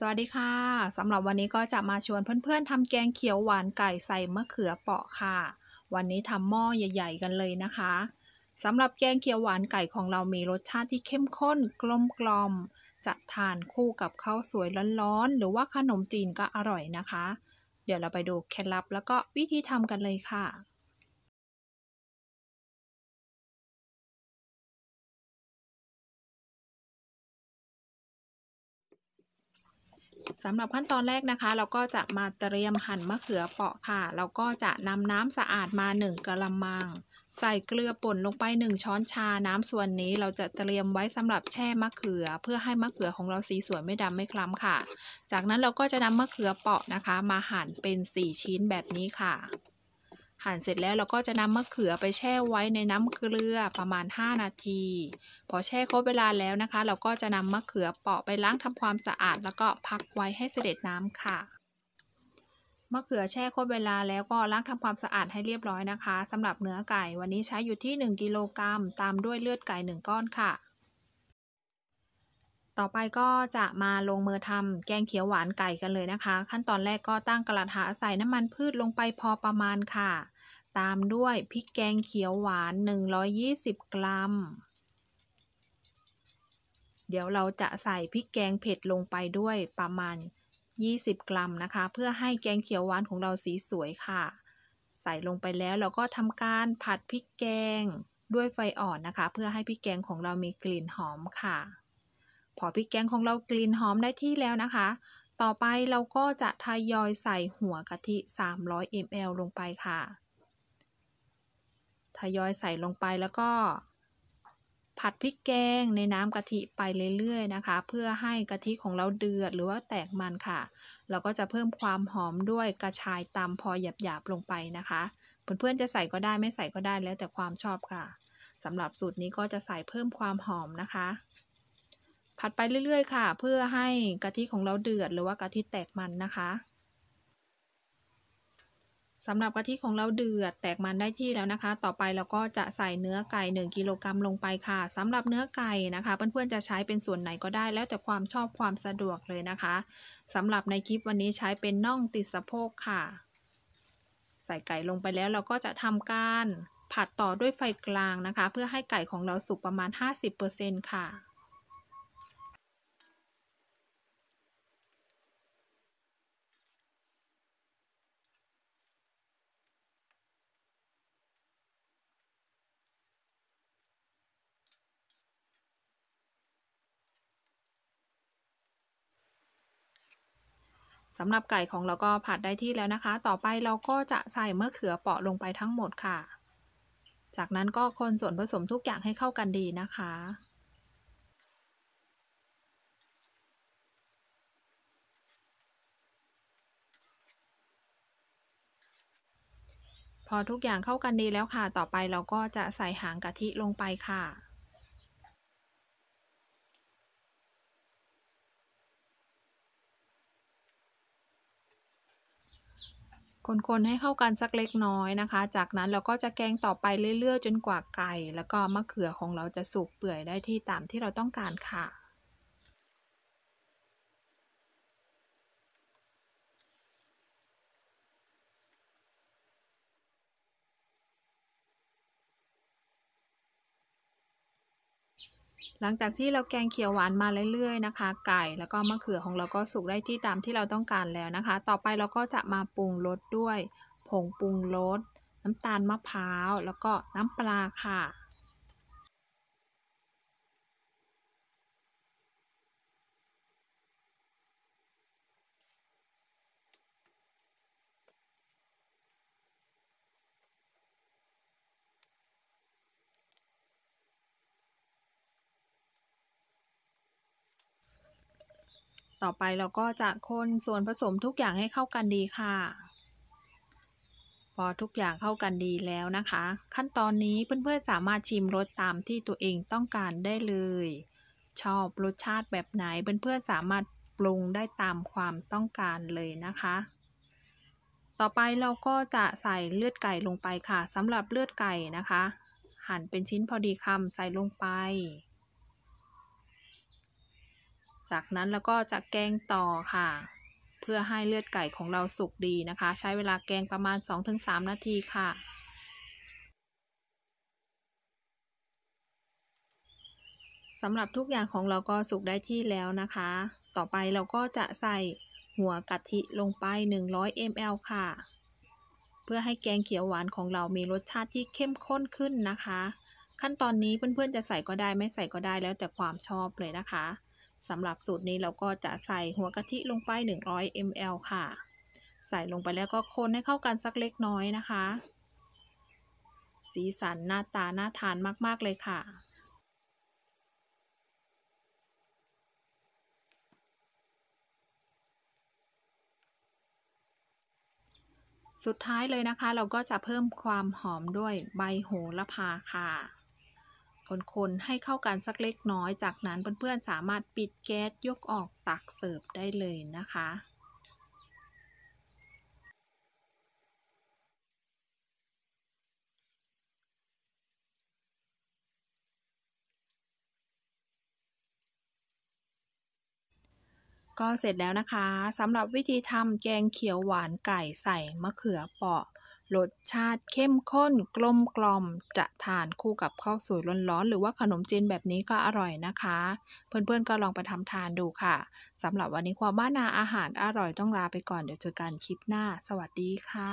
สวัสดีค่ะสำหรับวันนี้ก็จะมาชวนเพื่อนๆทำแกงเขียวหวานไก่ใส่มะเขือเปาะค่ะ วันนี้ทำหม้อใหญ่ ๆ กันเลยนะคะสำหรับแกงเขียวหวานไก่ของเรามีรสชาติที่เข้มข้น กลมกลอมจะทานคู่กับข้าวสวยร้อนๆหรือว่าขนมจีนก็อร่อยนะคะ เดี๋ยวเราไปดูเคล็ดลับแล้วก็วิธีทำกันเลยค่ะสำหรับขั้นตอนแรกนะคะ เราก็จะมาเตรียมหั่นมะเขือเปาะค่ะเราก็จะนำน้ำสะอาดมา1กะละมัง ใส่เกลือป่นลงไป 1 ช้อนชาน้ำส่วนนี้ เราจะเตรียมไว้สำหรับแช่มะเขือ เพื่อให้มะเขือของเราสีสวยไม่ดำไม่คล้ำค่ะ จากนั้นเราก็จะนำมะเขือเปาะนะคะ มาหั่นเป็น 4 ชิ้นแบบนี้ค่ะั่นเสร็จแล้วเราก็จะนำมะเขือไปแช่ไว้ในน้ำเกลือประมาณ 5 นาที พอแช่ครบเวลาแล้วนะคะ เราก็จะนำมะเขือเปาะไปล้างทำความสะอาดแล้วก็พักไว้ให้เสด็จน้ำค่ะ มะเขือแช่ครบเวลาแล้วก็ล้างทำความสะอาดให้เรียบร้อยนะคะสำหรับเนื้อไก่วันนี้ใช้อยู่ที่ 1กิโลกรัมตามด้วยเลือดไก่1ก้อนค่ะ ต่อไปก็จะมาลงมือทำแกงเขียวหวานไก่กันเลยนะคะ ขั้นตอนแรกก็ตั้งกระทะใส่น้ำมันพืชลงไปพอประมาณค่ะตามด้วยพริกแกงเขียวหวาน 120 กรัม เดี๋ยวเราจะใส่พริกแกงเผ็ดลงไปด้วยประมาณ 20 กรัมนะคะ เพื่อให้แกงเขียวหวานของเราสีสวยค่ะ ใส่ลงไปแล้วเราก็ทำการผัดพริกแกงด้วยไฟอ่อนนะคะ เพื่อให้พริกแกงของเรามีกลิ่นหอมค่ะ พอพริกแกงของเรากลิ่นหอมได้ที่แล้วนะคะ ต่อไปเราก็จะทยอยใส่หัวกะทิ300 ml ลงไปค่ะทยอยใส่ลงไปแล้วก็ ผัดพริกแกงในน้ำกะทิไปเรื่อยๆ นะคะ เพื่อให้กะทิของเราเดือดหรือว่าแตกมันค่ะ เราก็จะเพิ่มความหอมด้วยกระชายตำพอหยาบๆลงไปนะคะเพื่อนๆจะใส่ก็ได้ไม่ใส่ก็ได้แล้วแต่ความชอบค่ะสำหรับสูตรนี้ก็จะใส่เพิ่มความหอมนะคะ ผัดไปเรื่อย ๆ ค่ะ เพื่อให้กะทิของเราเดือดหรือว่ากะทิแตกมันนะคะสำหรับกะทิของเราเดือดแตกมันได้ที่แล้วนะคะ ต่อไปเราก็จะใส่เนื้อไก่1กิโลกรัมลงไปค่ะสำหรับเนื้อไก่นะคะเพื่อนๆจะใช้เป็นส่วนไหนก็ได้แล้วแต่ความชอบความสะดวกเลยนะคะสำหรับในคลิปวันนี้ใช้เป็นน่องติดสะโพกค่ะ ใส่ไก่ลงไปแล้วเราก็จะทำการผัดต่อด้วยไฟกลางนะคะ เพื่อให้ไก่ของเราสุกประมาณ50%ค่ะสำหรับไก่ของเราก็ผัดได้ที่แล้วนะคะ ต่อไปเราก็จะใส่มะเขือเปาะลงไปทั้งหมดค่ะ จากนั้นก็คนส่วนผสมทุกอย่างให้เข้ากันดีนะคะ พอทุกอย่างเข้ากันดีแล้วค่ะ ต่อไปเราก็จะใส่หางกะทิลงไปค่ะคน ๆ ให้เข้ากันสักเล็กน้อยนะคะ จากนั้นเราก็จะแกงต่อไปเรื่อยๆ จนกว่าไก่แล้วก็มะเขือของเราจะสุกเปื่อยได้ที่ตามที่เราต้องการค่ะหลังจากที่เราแกงเขียวหวานมาเรื่อยๆนะคะ ไก่แล้วก็มะเขือของเราก็สุกได้ที่ตามที่เราต้องการแล้วนะคะ ต่อไปเราก็จะมาปรุงรสด้วย ผงปรุงรสน้ำตาลมะพร้าว แล้วก็น้ำปลาค่ะต่อไปเราก็จะคนส่วนผสมทุกอย่างให้เข้ากันดีค่ะ พอทุกอย่างเข้ากันดีแล้วนะคะ ขั้นตอนนี้เพื่อนๆสามารถ ชิมรสตามที่ตัวเองต้องการได้เลย ชอบรสชาติแบบไหน เพื่อนๆสามารถปรุงได้ตามความต้องการเลยนะคะ ต่อไปเราก็จะใส่เลือดไก่ลงไปค่ะสำหรับเลือดไก่นะคะ หั่นเป็นชิ้นพอดีคำใส่ลงไปจากนั้นเราก็จะแกงต่อค่ะ เพื่อให้เลือดไก่ของเราสุกดีนะคะ ใช้เวลาแกงประมาณ 2-3 นาทีค่ะสำหรับทุกอย่างของเราก็สุกได้ที่แล้วนะคะ ต่อไปเราก็จะใส่หัวกะทิลงไป 100 ml ค่ะ เพื่อให้แกงเขียวหวานของเรามีรสชาติที่เข้มข้นขึ้นนะคะ ขั้นตอนนี้เพื่อนๆจะใส่ก็ได้ไม่ใส่ก็ได้แล้วแต่ความชอบเลยนะคะสำหรับสูตรนี้เราก็จะใส่หัวกะทิลงไป 100 ml ค่ะ ใส่ลงไปแล้วก็คนให้เข้ากันสักเล็กน้อยนะคะ สีสันหน้าตาน่าทานมากๆเลยค่ะ สุดท้ายเลยนะคะ เราก็จะเพิ่มความหอมด้วยใบโหระพาค่ะคนๆให้เข้ากันสักเล็กน้อย จากนั้นเพื่อนๆสามารถปิดแก๊สยกออกตักเสิร์ฟได้เลยนะคะ ก็เสร็จแล้วนะคะสำหรับวิธีทำแกงเขียวหวานไก่ใส่ มะเขือเปาะรสชาติเข้มข้นกลมกล่อม จะทานคู่กับข้าวสวยร้อนๆหรือว่าขนมจีนแบบนี้ก็อร่อยนะคะ เพื่อนๆก็ลองไปทำทานดูค่ะสำหรับวันนี้ความบ้านาอาหารอร่อยต้องลาไปก่อนเดี๋ยวเจอกันคลิปหน้า สวัสดีค่ะ